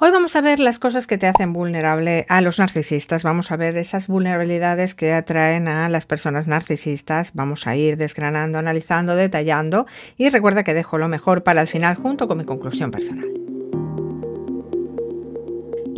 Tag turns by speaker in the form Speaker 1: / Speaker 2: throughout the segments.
Speaker 1: Hoy vamos a ver las cosas que te hacen vulnerable a los narcisistas, vamos a ver esas vulnerabilidades que atraen a las personas narcisistas, vamos a ir desgranando, analizando, detallando y recuerda que dejo lo mejor para el final junto con mi conclusión personal.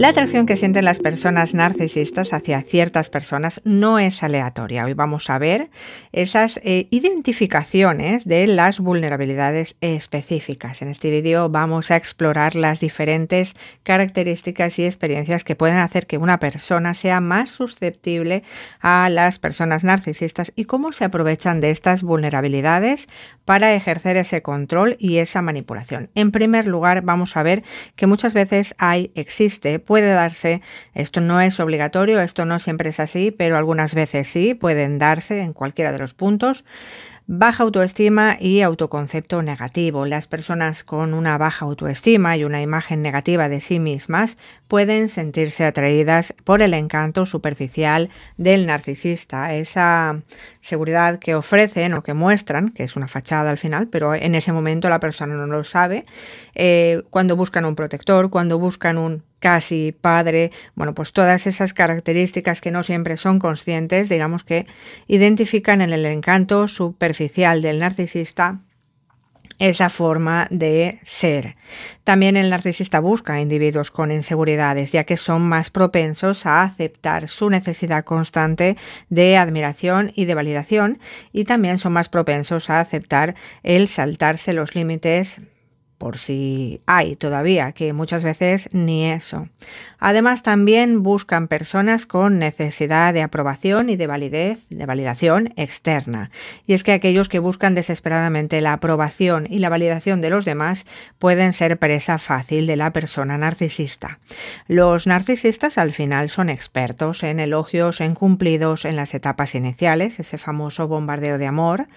Speaker 1: La atracción que sienten las personas narcisistas hacia ciertas personas no es aleatoria. Hoy vamos a ver esas eh, identificaciones de las vulnerabilidades específicas. En este vídeo vamos a explorar las diferentes características y experiencias que pueden hacer que una persona sea más susceptible a las personas narcisistas y cómo se aprovechan de estas vulnerabilidades para ejercer ese control y esa manipulación. En primer lugar, vamos a ver que muchas veces hay existe puede darse, esto no es obligatorio, esto no siempre es así, pero algunas veces sí, pueden darse en cualquiera de los puntos. Baja autoestima y autoconcepto negativo. Las personas con una baja autoestima y una imagen negativa de sí mismas pueden sentirse atraídas por el encanto superficial del narcisista. Esa seguridad que ofrecen o que muestran, que es una fachada al final, pero en ese momento la persona no lo sabe, eh, cuando buscan un protector, cuando buscan un casi padre, bueno, pues todas esas características que no siempre son conscientes, digamos que identifican en el encanto superficial del narcisista esa forma de ser. También el narcisista busca individuos con inseguridades, ya que son más propensos a aceptar su necesidad constante de admiración y de validación, y también son más propensos a aceptar el saltarse los límites por si hay todavía, que muchas veces ni eso. Además, también buscan personas con necesidad de aprobación y de validez, de validación externa. Y es que aquellos que buscan desesperadamente la aprobación y la validación de los demás pueden ser presa fácil de la persona narcisista. Los narcisistas al final son expertos en elogios, en cumplidos, en las etapas iniciales, ese famoso bombardeo de amor.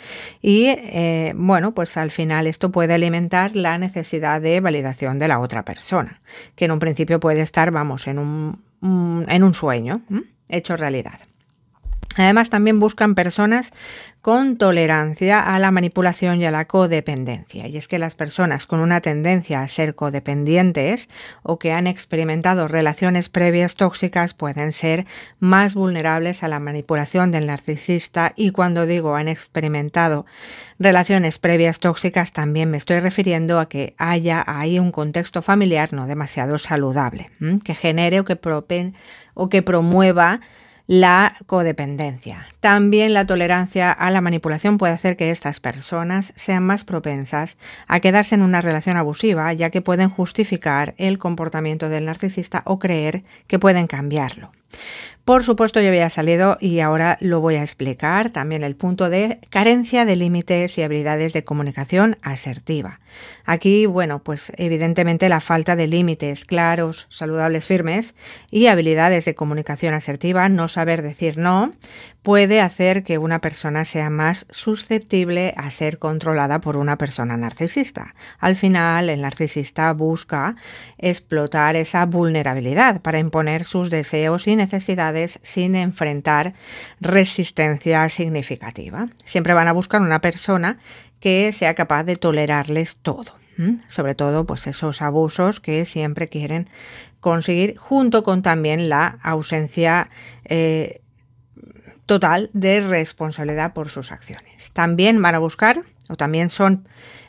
Speaker 1: Y eh, bueno, pues al final esto puede alimentar la necesidad necesidad de validación de la otra persona, que en un principio puede estar, vamos, en un, mm, en un sueño hecho realidad. Además, también buscan personas con tolerancia a la manipulación y a la codependencia. Y es que las personas con una tendencia a ser codependientes o que han experimentado relaciones previas tóxicas pueden ser más vulnerables a la manipulación del narcisista y cuando digo han experimentado relaciones previas tóxicas también me estoy refiriendo a que haya ahí un contexto familiar no demasiado saludable, que genere o que, o que promueva la codependencia. También la tolerancia a la manipulación puede hacer que estas personas sean más propensas a quedarse en una relación abusiva, ya que pueden justificar el comportamiento del narcisista o creer que pueden cambiarlo. Por supuesto, yo había salido y ahora lo voy a explicar. También el punto de carencia de límites y habilidades de comunicación asertiva. Aquí, bueno, pues evidentemente la falta de límites claros, saludables, firmes y habilidades de comunicación asertiva, no saber decir no, puede hacer que una persona sea más susceptible a ser controlada por una persona narcisista. Al final, el narcisista busca explotar esa vulnerabilidad para imponer sus deseos y necesidades sin enfrentar resistencia significativa. Siempre van a buscar una persona que sea capaz de tolerarles todo sobre todo pues esos abusos que siempre quieren conseguir junto con también la ausencia eh, total de responsabilidad por sus acciones también van a buscar o también son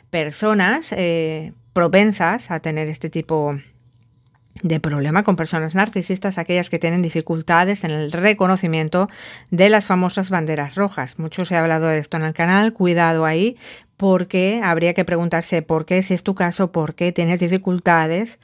Speaker 1: personas eh, propensas a tener este tipo de de problema con personas narcisistas, aquellas que tienen dificultades en el reconocimiento de las famosas banderas rojas. Muchos he hablado de esto en el canal, cuidado ahí, porque habría que preguntarse por qué, si es tu caso, por qué tienes dificultades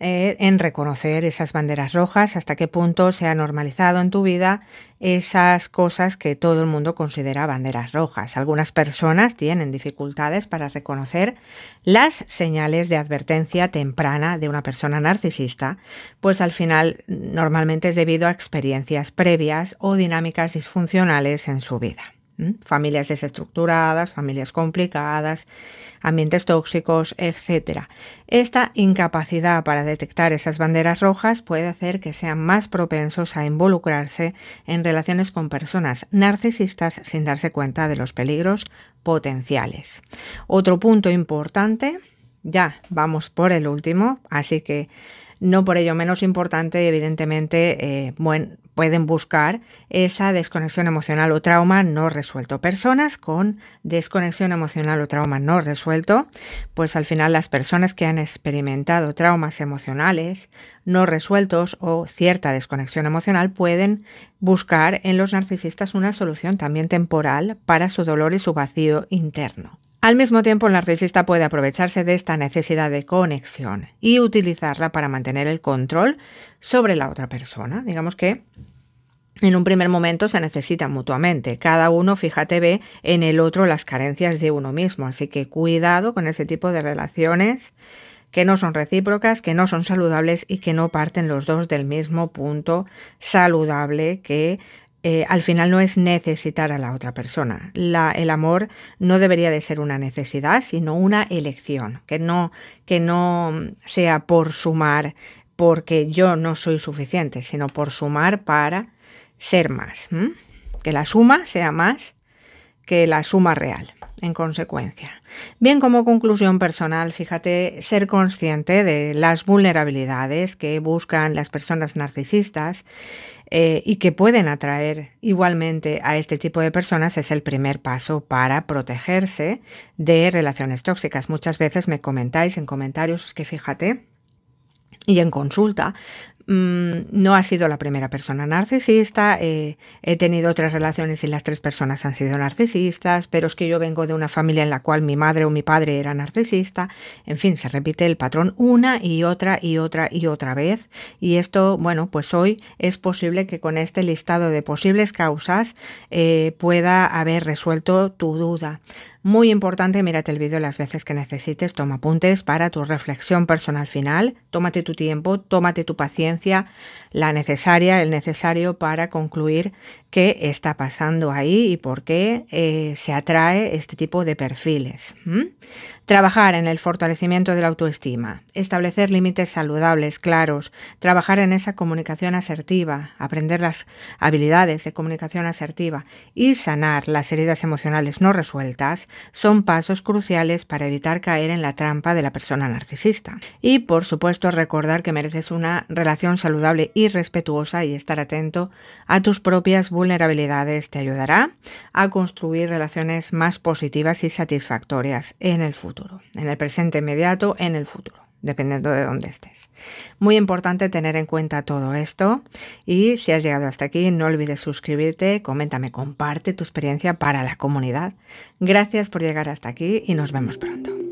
Speaker 1: eh, en reconocer esas banderas rojas, hasta qué punto se ha normalizado en tu vida esas cosas que todo el mundo considera banderas rojas. Algunas personas tienen dificultades para reconocer las señales de advertencia temprana de una persona narcisista, pues al final normalmente es debido a experiencias previas o dinámicas disfuncionales en su vida familias desestructuradas, familias complicadas, ambientes tóxicos, etc. Esta incapacidad para detectar esas banderas rojas puede hacer que sean más propensos a involucrarse en relaciones con personas narcisistas sin darse cuenta de los peligros potenciales. Otro punto importante, ya vamos por el último, así que no por ello menos importante, evidentemente, bueno eh, buen, pueden buscar esa desconexión emocional o trauma no resuelto. Personas con desconexión emocional o trauma no resuelto, pues al final las personas que han experimentado traumas emocionales no resueltos o cierta desconexión emocional pueden buscar en los narcisistas una solución también temporal para su dolor y su vacío interno. Al mismo tiempo, el narcisista puede aprovecharse de esta necesidad de conexión y utilizarla para mantener el control sobre la otra persona. Digamos que en un primer momento se necesitan mutuamente. Cada uno, fíjate, ve en el otro las carencias de uno mismo. Así que cuidado con ese tipo de relaciones que no son recíprocas, que no son saludables y que no parten los dos del mismo punto saludable que eh, al final no es necesitar a la otra persona. La, el amor no debería de ser una necesidad, sino una elección, que no, que no sea por sumar porque yo no soy suficiente, sino por sumar para ser más. Que la suma sea más que la suma real, en consecuencia. Bien, como conclusión personal, fíjate, ser consciente de las vulnerabilidades que buscan las personas narcisistas eh, y que pueden atraer igualmente a este tipo de personas es el primer paso para protegerse de relaciones tóxicas. Muchas veces me comentáis en comentarios, que fíjate, y en consulta, Mm, no ha sido la primera persona narcisista, eh, he tenido otras relaciones y las tres personas han sido narcisistas, pero es que yo vengo de una familia en la cual mi madre o mi padre era narcisista, en fin, se repite el patrón una y otra y otra y otra vez, y esto, bueno, pues hoy es posible que con este listado de posibles causas eh, pueda haber resuelto tu duda. Muy importante, mírate el vídeo las veces que necesites, toma apuntes para tu reflexión personal final, tómate tu tiempo, tómate tu paciencia, la necesaria, el necesario para concluir qué está pasando ahí y por qué eh, se atrae este tipo de perfiles. Trabajar en el fortalecimiento de la autoestima, establecer límites saludables, claros, trabajar en esa comunicación asertiva, aprender las habilidades de comunicación asertiva y sanar las heridas emocionales no resueltas son pasos cruciales para evitar caer en la trampa de la persona narcisista. Y por supuesto recordar que mereces una relación saludable y respetuosa y estar atento a tus propias vulnerabilidades te ayudará a construir relaciones más positivas y satisfactorias en el futuro, en el presente inmediato, en el futuro dependiendo de dónde estés. Muy importante tener en cuenta todo esto y si has llegado hasta aquí no olvides suscribirte, coméntame, comparte tu experiencia para la comunidad. Gracias por llegar hasta aquí y nos vemos pronto.